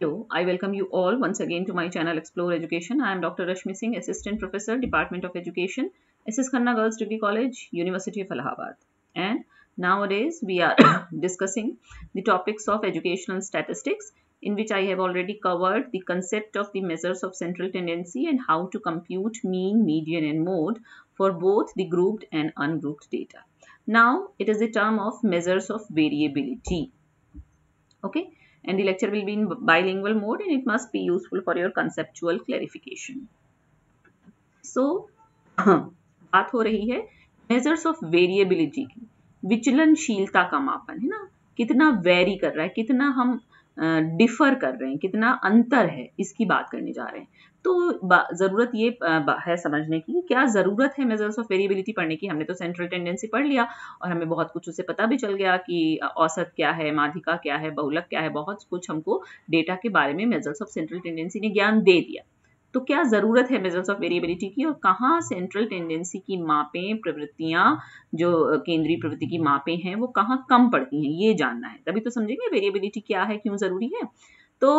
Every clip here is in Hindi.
Hello, I welcome you all once again to my channel Explore Education. I am Dr. Rashmi Singh, Assistant Professor, Department of Education, SS Khanna Girls Degree College, University of Allahabad. And nowadays we are discussing the topics of educational statistics in which I have already covered the concept of the measures of central tendency and how to compute mean, median and mode for both the grouped and ungrouped data. Now it is the term of measures of variability. Okay and the lecture will be in bilingual mode and it must be useful for your conceptual clarification. So, बात हो रही है मेजर्स ऑफ वेरिएबिलिटी की विचलनशीलता का मापन है ना कितना vary कर रहा है कितना हम डिफर uh, कर रहे हैं कितना अंतर है इसकी बात करने जा रहे हैं तो ज़रूरत ये है समझने की क्या ज़रूरत है मेजर्स ऑफ वेरिएबिलिटी पढ़ने की हमने तो सेंट्रल टेंडेंसी पढ़ लिया और हमें बहुत कुछ उसे पता भी चल गया कि औसत क्या है माधिका क्या है बहुलक क्या है बहुत कुछ हमको डेटा के बारे में मेजर्स ऑफ सेंट्रल टेंडेंसी ने ज्ञान दे दिया तो क्या ज़रूरत है मेजर्स ऑफ वेरिएबिलिटी की और कहाँ सेंट्रल टेंडेंसी की मापें प्रवृत्तियां जो केंद्रीय प्रवृत्ति की मापें हैं वो कहाँ कम पड़ती हैं ये जानना है तभी तो समझेंगे वेरिएबिलिटी क्या है क्यों ज़रूरी है तो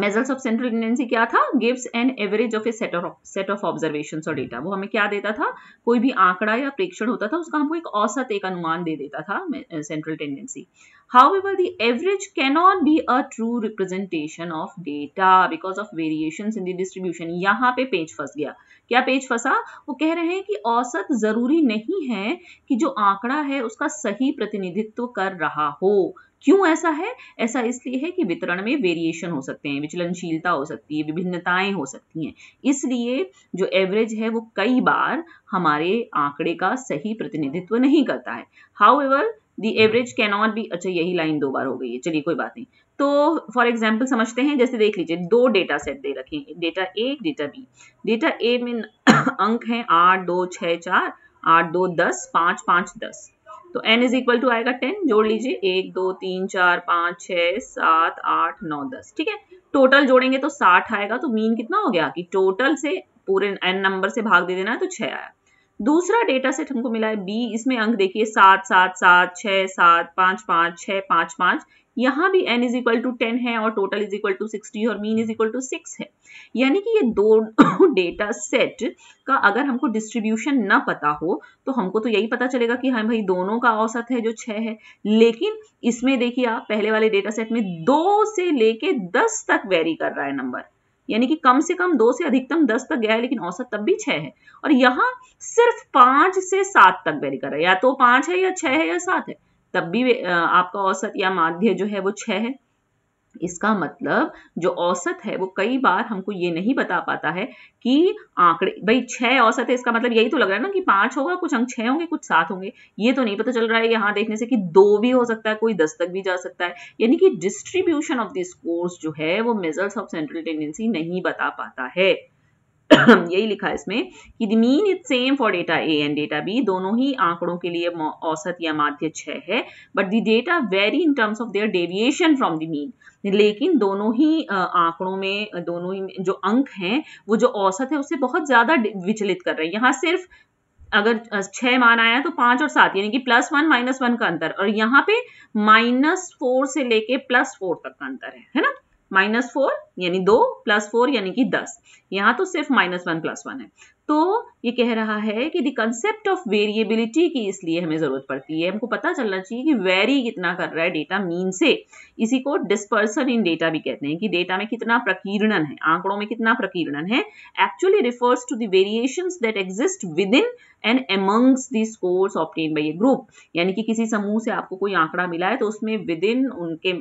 मेजल्स ऑफ सेंट्रल टेंडेंसी क्या था gives an average of a set of set of observation और डेटा वो हमें क्या देता था कोई भी आंकड़ा या प्रेक्षण होता था उसका हमको एक औसत एक अनुमान दे देता था central tendency however the average cannot be a true representation of data because of variation in the distribution यहाँ पे पेज फंस गया क्या पेज फंसा वो कह रहे हैं कि औसत जरूरी नहीं है कि जो आंकड़ा है उसका सही प्रतिनिधित्व कर रहा हो क्यों ऐसा है ऐसा इसलिए है कि वितरण में वेरिएशन हो सकते हैं विचलनशीलता हो सकती है विभिन्नताएं हो सकती हैं इसलिए जो एवरेज है वो कई बार हमारे आंकड़े का सही प्रतिनिधित्व नहीं करता है however the average cannot be अच्छा यही लाइन दो बार हो गई है चलिए कोई बात नहीं तो फॉर एग्जाम्पल समझते हैं जैसे देख लीजिए दो डेटा सेट दे रखे हैं data A data B data A में अंक हैं आठ दो छः चार आठ दो दस पाँच पाँच दस तो n इज इक्वल टू आएगा टेन जोड़ लीजिए एक दो तीन चार पांच छः सात आठ नौ दस ठीक है टोटल जोड़ेंगे तो साठ आएगा तो मीन कितना हो गया कि टोटल से पूरे n नंबर से भाग दे देना है तो छह आया दूसरा डेटा सेट हमको मिला है बी इसमें अंक देखिए सात सात सात छः सात पाँच पाँच छः पाँच पाँच यहाँ भी n is equal to ten है और total is equal to sixty और mean is equal to six है यानी कि ये दो डेटा सेट का अगर हमको डिस्ट्रीब्यूशन ना पता हो तो हमको तो यही पता चलेगा कि हाँ भाई दोनों का औसत है जो छः है लेकिन इसमें देखिए आप पहले वाले डेटा सेट में दो से लेके दस तक वेरी कर रहा है नंबर यानी कि कम से कम दो से अधिकतम दस तक गया है लेकिन औसत तब भी छह है और यहाँ सिर्फ पांच से सात तक वेरी कर रहा है या तो पांच है या छह है या सात है तब भी आपका औसत या माध्य जो है वो छह है इसका मतलब जो औसत है वो कई बार हमको ये नहीं बता पाता है कि आंकड़े भाई छः औसत है इसका मतलब यही तो लग रहा है ना कि पाँच होगा कुछ अंक छः होंगे कुछ सात होंगे ये तो नहीं पता चल रहा है यहाँ देखने से कि दो भी हो सकता है कोई दस तक भी जा सकता है यानी कि डिस्ट्रीब्यूशन ऑफ द स्कोर्स जो है वो मेजर्स ऑफ सेंट्रल टेंडेंसी नहीं बता पाता है यही लिखा है इसमें कि the mean is same for data A and data B दोनों ही आंकड़ों के लिए औसत या माध्य छः है but the data vary in terms of their deviation from the mean लेकिन दोनों ही आंकड़ों में दोनों ही जो अंक हैं वो जो औसत है उसे बहुत ज़्यादा विचलित कर रहे हैं यहाँ सिर्फ अगर छह मान आया तो पांच और सात यानी कि प्लस वन माइनस वन का अंतर और यहाँ पे माइनस फोर से लेके प्लस फोर तक का अंतर है है ना माइनस फोर यानी दो प्लस फोर यानी कि दस यहाँ तो सिर्फ माइनस वन प्लस वन है तो ये कह रहा है कि द कंसेप्ट ऑफ वेरिएबिलिटी की इसलिए हमें जरूरत पड़ती है हमको पता चलना चाहिए कि वेरी कितना कर रहा है डेटा मीन से इसी को डिस्पर्सन इन डेटा भी कहते हैं कि डेटा में कितना प्रकीर्णन है आंकड़ों में कितना प्रकीर्णन है actually refers to the that exist within and amongst the scores obtain by a group यानी कि किसी समूह से आपको कोई आंकड़ा मिला है तो उसमें विद इन उनके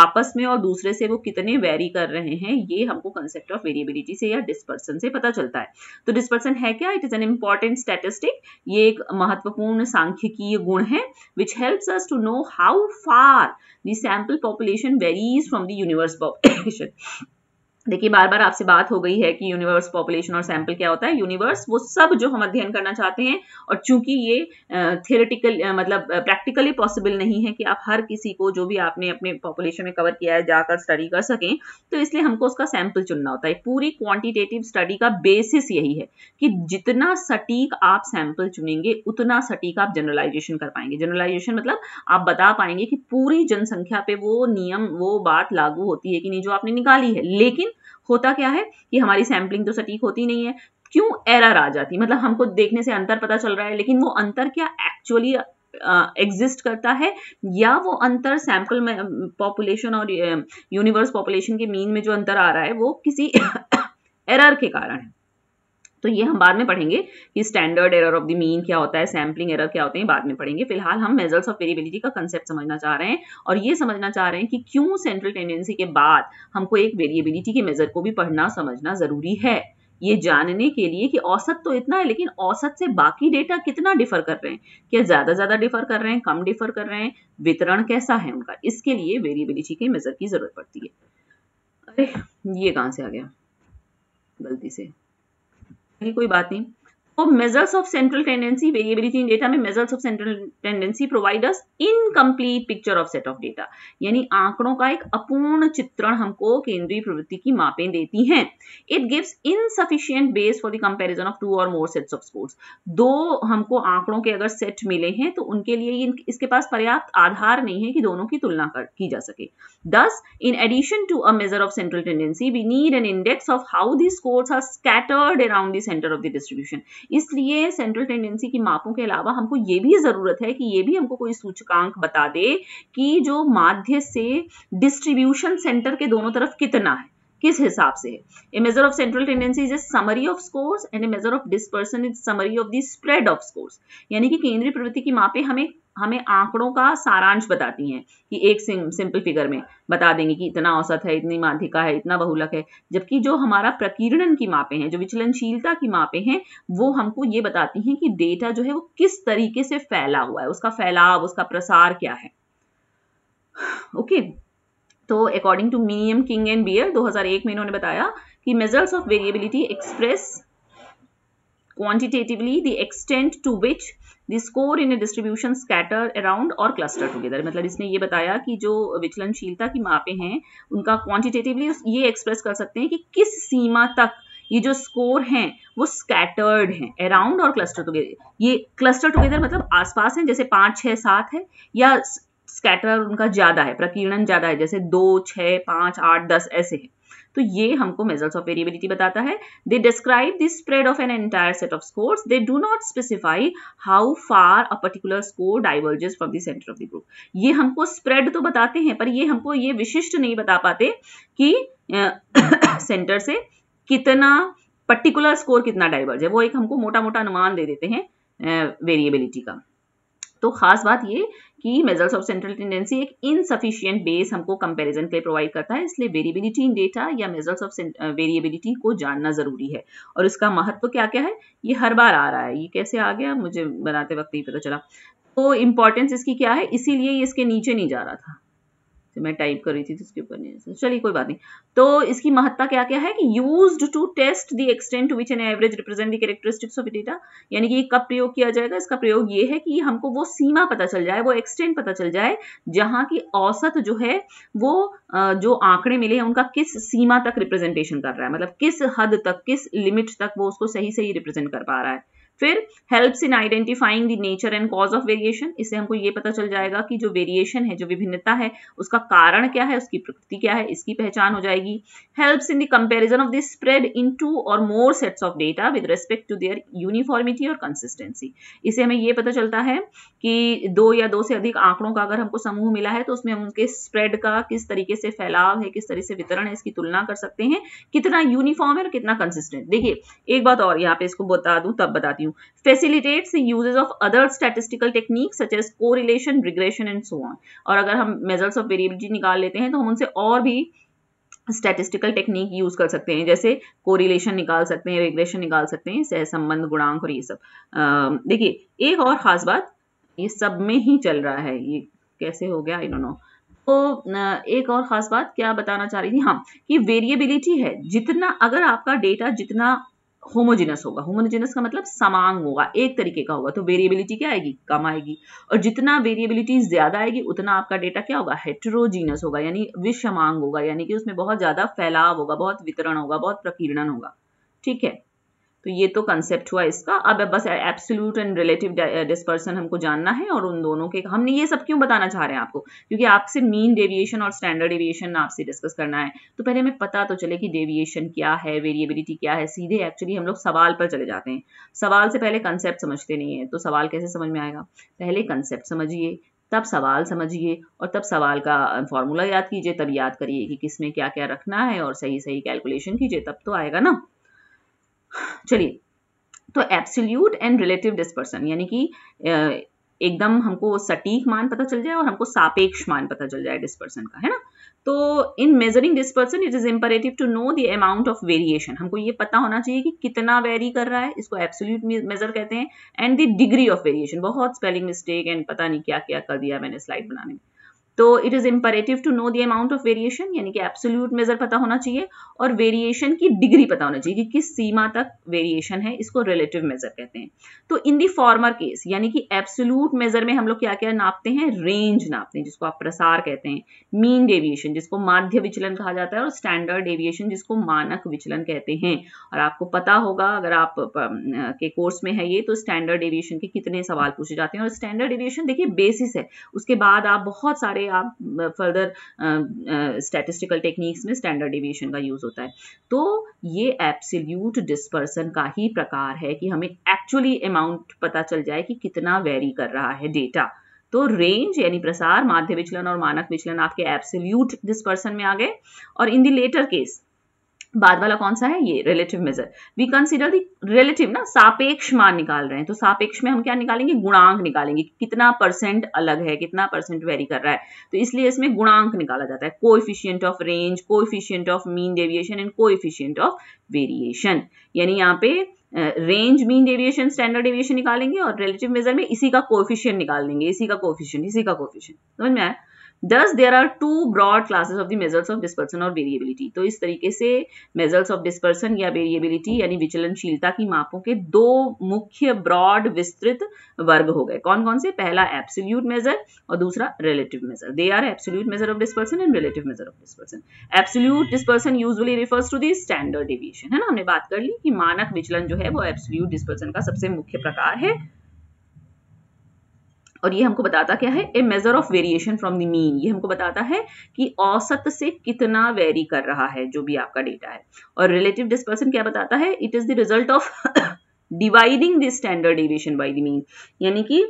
आपस में और दूसरे से वो कितने वेरी कर रहे हैं ये हमको कंसेप्ट ऑफ वेरिएबिलिटी से या डिस्पर्सन से पता चलता है तो डिस्पर्सन है क्या it is an important statistic ये एक महत्वपूर्ण सांख्यिकीय गुण है which helps us to know how far the sample population varies from the universe population देखिए बार बार आपसे बात हो गई है कि यूनिवर्स पॉपुलेशन और सैंपल क्या होता है यूनिवर्स वो सब जो हम अध्ययन करना चाहते हैं और चूंकि ये थियोरेटिकल मतलब प्रैक्टिकली पॉसिबल नहीं है कि आप हर किसी को जो भी आपने अपने पॉपुलेशन में कवर किया है जाकर स्टडी कर सकें तो इसलिए हमको उसका सैंपल चुनना होता है पूरी क्वान्टिटेटिव स्टडी का बेसिस यही है कि जितना सटीक आप सैंपल चुनेंगे उतना सटीक आप जनरलाइजेशन कर पाएंगे जनरलाइजेशन मतलब आप बता पाएंगे कि पूरी जनसंख्या पे वो नियम वो बात लागू होती है कि नहीं जो आपने निकाली है लेकिन होता क्या है कि हमारी सैम्पलिंग तो सटीक होती नहीं है क्यों एरर आ जाती मतलब हमको देखने से अंतर पता चल रहा है लेकिन वो अंतर क्या एक्चुअली एग्जिस्ट करता है या वो अंतर सैंपल में पॉपुलेशन और यूनिवर्स पॉपुलेशन के मीन में जो अंतर आ रहा है वो किसी एरर के कारण है तो ये हम बाद में पढ़ेंगे कि standard error of the mean क्या होता है सैम्पलिंग एरर क्या होते हैं बाद में पढ़ेंगे फिलहाल हम मेजर्स ऑफ वेरिएबिलिटी का कंसेप्ट समझना चाह रहे हैं और ये समझना चाह रहे हैं कि क्यों सेंट्रल टेंडेंसी के बाद हमको एक वेरिएबिलिटी के मेजर को भी पढ़ना समझना जरूरी है ये जानने के लिए कि औसत तो इतना है लेकिन औसत से बाकी डेटा कितना डिफर कर रहे हैं क्या ज़्यादा ज़्यादा डिफर कर रहे हैं कम डिफर कर रहे हैं वितरण कैसा है उनका इसके लिए वेरिएबिलिटी के मेजर की ज़रूरत पड़ती है अरे ये कहाँ से आ गया गलती से नहीं कोई बात नहीं for measures of central tendency variability in data में measures of central tendency providers incomplete picture of set of data यानी आंकड़ों का एक अपूर्ण चित्रण हमको केंद्रीय प्रवृत्ति की मापें देती हैं it gives insufficient base for the comparison of two or more sets of scores दो हमको आंकड़ों के अगर सेट मिले हैं तो उनके लिए इसके पास पर्याप्त आधार नहीं है कि दोनों की तुलना कर, की जा सके thus in addition to a measure of central tendency we need an index of how the scores are scattered around centre of the distribution इसलिए सेंट्रल टेंडेंसी की मापों के अलावा हमको ये भी ज़रूरत है कि ये भी हमको कोई सूचकांक बता दे कि जो माध्य से डिस्ट्रीब्यूशन सेंटर के दोनों तरफ कितना है किस हिसाब से a measure of central tendency is summary of scores and a measure of dispersion is summary of the spread of scores यानी कि केंद्रीय प्रवृत्ति की मापे हमें हमें आंकड़ों का सारांश बताती हैं कि एक सिंपल फिगर में बता देंगे कि इतना औसत है इतनी माध्यिका है इतना बहुलक है जबकि जो हमारा प्रकीर्णन की मापे हैं जो विचलनशीलता की मापे हैं वो हमको ये बताती हैं कि डेटा जो है वो किस तरीके से फैला हुआ है उसका फैलाव उसका प्रसार क्या है ओके तो according to Minium King and Bear 2001 में इन्होंने बताया कि measures of variability express quantitatively the extent to which the score in a distribution scatter around or cluster together मतलब इसने ये बताया कि जो विचलनशीलता की मापे हैं उनका क्वांटिटेटिवली ये एक्सप्रेस कर सकते हैं कि किस सीमा तक ये जो स्कोर हैं वो स्कैटर्ड हैं अराउंड और क्लस्टर टुगेदर ये क्लस्टर टुगेदर मतलब आसपास हैं जैसे पाँच छः सात है या स्कैटर उनका ज़्यादा है प्रकीर्णन ज़्यादा है जैसे दो छः पाँच आठ दस ऐसे है तो ये हमको मेजल्स ऑफ वेरिएबिलिटी बताता है they describe the spread of an entire set of scores they do not specify how far a particular score diverges from the centre of the group ये हमको स्प्रेड तो बताते हैं पर ये हमको ये विशिष्ट नहीं बता पाते कि सेंटर से कितना पर्टिकुलर स्कोर कितना डाइवर्ज है वो एक हमको मोटा मोटा अनुमान दे देते हैं वेरिएबिलिटी का तो खास बात ये कि मेजल्स ऑफ सेंट्रल टेंडेंसी एक इनसफिशियंट बेस हमको कंपैरिजन के लिए प्रोवाइड करता है इसलिए वेरिएबिलिटी इन डेटा या मेजल्स ऑफ वेरिएबिलिटी को जानना जरूरी है और इसका महत्व क्या क्या है ये हर बार आ रहा है ये कैसे आ गया मुझे बनाते वक्त नहीं पता चला तो इम्पोर्टेंस इसकी क्या है इसीलिए इसके नीचे नहीं जा रहा था से मैं टाइप कर रही थी जिसके ऊपर नहीं चलिए कोई बात नहीं तो इसकी महत्ता क्या क्या है कि use to test the extent to which an average represent the characteristics of data यानी कि कब प्रयोग किया जाएगा इसका प्रयोग ये है कि हमको वो सीमा पता चल जाए वो एक्सटेंट पता चल जाए जहाँ की औसत जो है वो जो आंकड़े मिले हैं उनका किस सीमा तक रिप्रेजेंटेशन कर रहा है मतलब किस हद तक किस लिमिट तक वो उसको सही सही रिप्रेजेंट कर पा रहा है फिर helps in identifying the nature and cause of variation इससे हमको ये पता चल जाएगा कि जो वेरिएशन है जो विभिन्नता है उसका कारण क्या है उसकी प्रकृति क्या है इसकी पहचान हो जाएगी helps in the comparison of this spread in two or more sets of data with respect to their uniformity और कंसिस्टेंसी इसे हमें ये पता चलता है कि दो या दो से अधिक आंकड़ों का अगर हमको समूह मिला है तो उसमें हम उनके स्प्रेड का किस तरीके से फैलाव है किस तरह से वितरण है इसकी तुलना कर सकते हैं कितना यूनिफॉर्म है और कितना कंसिस्टेंट देखिए एक बात और यहाँ पे इसको बता दूँ तब बताती value, facilitates the uses of other statistical techniques such as correlation, regression and so on. और अगर हम measures of variability निकाल लेते हैं तो हम उनसे और भी स्टैटिस्टिकल टेक्निक यूज़ कर सकते हैं जैसे कोरिलेशन निकाल सकते हैं रिग्रेशन निकाल सकते हैं सहसंबंध गुणांक और ये सब देखिए एक और ख़ास बात ये सब में ही चल रहा है ये कैसे हो गया आई डोंट नो तो एक और ख़ास बात क्या बताना चाह रही थी हाँ कि वेरिएबिलिटी है जितना अगर आपका डेटा जितना होमोजिनस होगा होमोजिनस का मतलब समांग होगा एक तरीके का होगा तो वेरिएबिलिटी क्या आएगी कम आएगी और जितना वेरिएबिलिटी ज्यादा आएगी उतना आपका डेटा क्या होगा हेट्रोजीनस होगा यानी विषमांग होगा यानी कि उसमें बहुत ज्यादा फैलाव होगा बहुत वितरण होगा बहुत प्रकीर्णन होगा ठीक है तो ये तो कंसेप्ट हुआ इसका अब बस एब्सोल्यूट एंड रिलेटिव डिस्पर्सन हमको जानना है और उन दोनों के हमने ये सब क्यों बताना चाह रहे हैं आपको क्योंकि आपसे मीन डेविएशन और स्टैंडर्ड डेविएशन आपसे डिस्कस करना है तो पहले हमें पता तो चले कि डेविएशन क्या है वेरिएबिलिटी क्या है सीधे एक्चुअली हम लोग सवाल पर चले जाते हैं सवाल से पहले कंसेप्ट समझते नहीं है तो सवाल कैसे समझ में आएगा पहले कंसेप्ट समझिए तब सवाल समझिए और तब सवाल का फॉर्मूला याद कीजिए तब याद करिए कि किस में क्या क्या रखना है और सही सही कैलकुलेशन कीजिए तब तो आएगा ना चलिए तो एब्सोल्यूट एंड रिलेटिव डिस्पर्सन यानी कि एकदम हमको सटीक मान पता चल जाए और हमको सापेक्ष मान पता चल जाए डिस्पर्सन का है ना तो in measuring dispersion it is imperative to know the amount of variation हमको ये पता होना चाहिए कि कितना वेरी कर रहा है इसको एब्सोल्यूट मेजर कहते हैं and the degree of variation बहुत स्पेलिंग मिस्टेक एंड पता नहीं क्या क्या कर दिया मैंने स्लाइड बनाने में तो it is imperative to know the amount of variation यानी कि एब्सोल्यूट मेजर पता होना चाहिए और वेरिएशन की डिग्री पता होना चाहिए कि किस सीमा तक वेरिएशन है इसको रिलेटिव मेजर कहते हैं तो इन दी फॉर्मर केस यानी कि एब्सोल्यूट मेजर में हम लोग क्या क्या नापते हैं रेंज नापते हैं जिसको आप प्रसार कहते हैं मीन डेविएशन जिसको माध्य विचलन कहा जाता है और स्टैंडर्ड डेविएशन जिसको मानक विचलन कहते हैं और आपको पता होगा अगर आप के कोर्स में है ये तो स्टैंडर्ड डेविएशन के कितने सवाल पूछे जाते हैं और स्टैंडर्ड डेविएशन देखिए बेसिस है उसके बाद आप बहुत सारे आप फर्दर स्टैटिस्टिकल टेक्निक्स में स्टैंडर्ड डिविएशन का यूज़ होता है तो ये एप्सिल्यूट डिस्पर्सन का ही प्रकार है कि हमें एक्चुअली अमाउंट पता चल जाए कि कितना वेरी कर रहा है डेटा तो रेंज यानी प्रसार माध्य विचलन और मानक विचलन आपके एप्सिल्यूट डिस्पर्सन में आ गए और इन द लेटर केस बाद वाला कौन सा है ये relative measure we consider the relative ना सापेक्ष मान निकाल रहे हैं तो सापेक्ष में हम क्या निकालेंगे गुणांक निकालेंगे कितना परसेंट अलग है कितना परसेंट वेरी कर रहा है तो इसलिए इसमें गुणांक निकाला जाता है coefficient of range coefficient of mean deviation and coefficient of variation यानी यहाँ पे range mean deviation standard deviation निकालेंगे और रिलेटिव मेजर में इसी का कोफिशियंट निकाल देंगे इसी का कोफिशियंट इसी का कोफिशियंट समझ में आया thus there are two broad classes of the measures of dispersion or variability तो इस तरीके से मेजल्स ऑफ डिस्पर्सन या वेरिएबिलिटी यानी विचलनशीलता की मापों के दो मुख्य ब्रॉड विस्तृत वर्ग हो गए कौन कौन से पहला एब्सोल्यूट मेजर और दूसरा relative measure they are absolute measure of dispersion and relative measure of dispersion absolute dispersion usually refers to the standard deviation है ना हमने बात कर ली कि मानक विचलन जो है वो एब्सोल्यूट डिस्पर्सन का सबसे मुख्य प्रकार है और ये हमको बताता क्या है a measure of variation from the mean ये हमको बताता है कि औसत से कितना वेरी कर रहा है जो भी आपका डेटा है और रिलेटिव डिस्पर्सन क्या बताता है it is the result of dividing the standard deviation by the mean यानी कि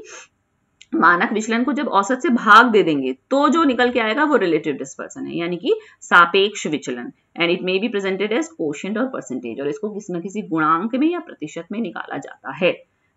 मानक विचलन को जब औसत से भाग दे देंगे तो जो निकल के आएगा वो रिलेटिव डिस्पर्सन है यानी कि सापेक्ष विचलन and it may be presented as quotient or percentage और इसको किसी न किसी गुणांक में या प्रतिशत में निकाला जाता है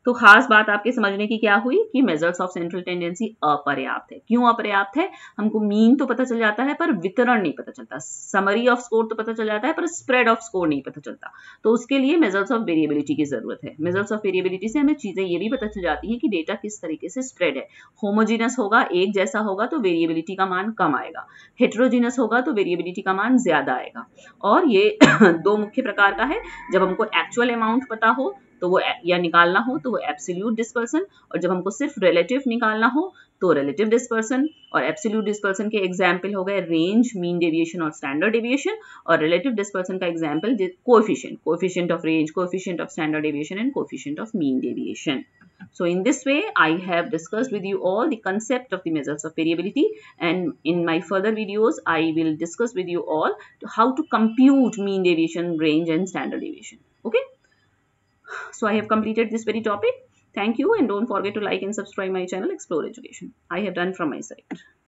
तो खास बात आपके समझने की क्या हुई कि मेजर्स ऑफ सेंट्रल टेंडेंसी अपर्याप्त है क्यों अपर्याप्त है हमको मीन तो पता चल जाता है पर वितरण नहीं पता चलता समरी ऑफ स्कोर तो पता चल जाता है पर स्प्रेड ऑफ स्कोर नहीं पता चलता तो उसके लिए मेजर्स ऑफ वेरिएबिलिटी की जरूरत है मेजर्स ऑफ वेरिएबिलिटी से हमें चीजें ये भी पता चल जाती है कि डेटा किस तरीके से स्प्रेड है होमोजीनस होगा एक जैसा होगा तो वेरिएबिलिटी का मान कम आएगा हेट्रोजीनस होगा तो वेरिएबिलिटी का मान ज्यादा आएगा और ये दो मुख्य प्रकार का है जब हमको एक्चुअल अमाउंट पता हो तो वो या निकालना हो तो वो एब्सोल्यूट डिस्पर्सन और जब हमको सिर्फ रिलेटिव निकालना हो तो रिलेटिव डिस्पर्सन और एब्सोल्यूट डिस्पर्सन के एग्जाम्पल हो गए रेंज मीन डेविएशन और स्टैंडर्ड डेविएशन और रिलेटिव डिस्पर्सन का example coefficient coefficient of range coefficient of standard deviation and coefficient of mean deviation So in this way, I have discussed with you all the concept of the measures of variability and in my further videos, I will discuss with you all to how to compute mean deviation, range and standard deviation. Okay. So I have completed this very topic. Thank you and don't forget to like and subscribe my channel Explore Education. I have done from my side.